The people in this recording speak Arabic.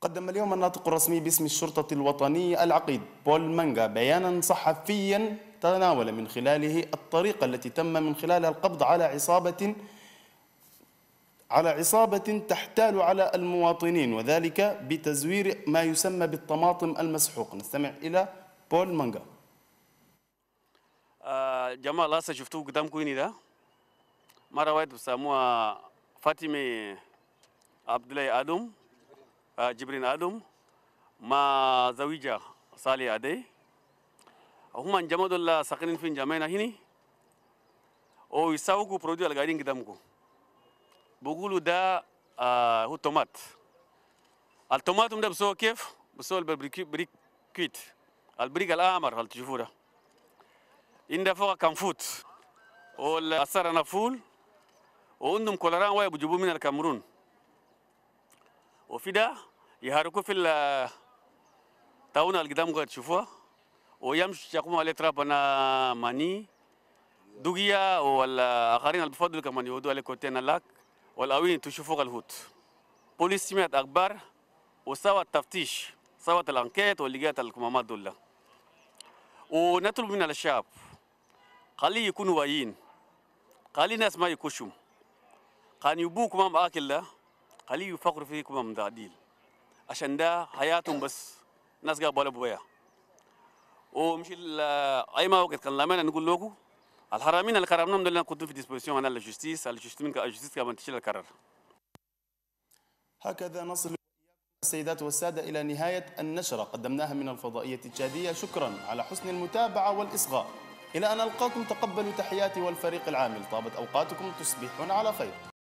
قدم اليوم الناطق الرسمي باسم الشرطة الوطنية العقيد بول مانجا بيانا صحفيا تناول من خلاله الطريقة التي تم من خلالها القبض على عصابة على عصابة تحتال على المواطنين وذلك بتزوير ما يسمى بالطماطم المسحوق نستمع إلى بول مانجا آه، جماعة لا هسه شفتوه قدامكم هنا ده مرة واحد بسموها فاطمة عبد الله آدم آه، جبرين آدم ما زوجة سالي أدي هما جمد الله سكنين في جامعنا هني أو يساوكو برودو القاعدين قدامكو بقولوا دا آه، هو تومات التومات ده بسوى كيف بسوى البريكويت البريك الآمر اللي تشوفوه ده إن ده فوق كان فوت والأسر أنا فول وعندهم كولران واي بجبو من الكامرون وفي ده يحركوا في التاونة اللي قدامكم تشوفوها ويمشي يقوموا عليه ترابنا ماني دوغيا والآخرين اللي بفضلوا كمان يهودوا على كوتين لاك والأوين تشوفوا الهوت بوليس سمعت أخبار وسوى التفتيش سوى الأنكيت ولقيت الكمامات دول ونطلب من الشعب خليه يكونوا واعيين خلي الناس ما يكشوا كان يبوكم أكل خليه يفكروا فيكم مام مداديل عشان ده حياتهم بس ناس قابلوا بويا ومشي اي ما وقت كلامنا نقول لكم الحرامين اللي كرمناهم دول كنتم في ديسبوزيسيون انا الجستيس الجستيس من الجستيس كمان تشيل الكرر هكذا نصل السيدات والسادة إلى نهاية النشرة قدمناها من الفضائية الجادية شكرا على حسن المتابعة والإصغاء إلى أن ألقاكم تقبلوا تحياتي والفريق العامل طابت أوقاتكم تصبحون على خير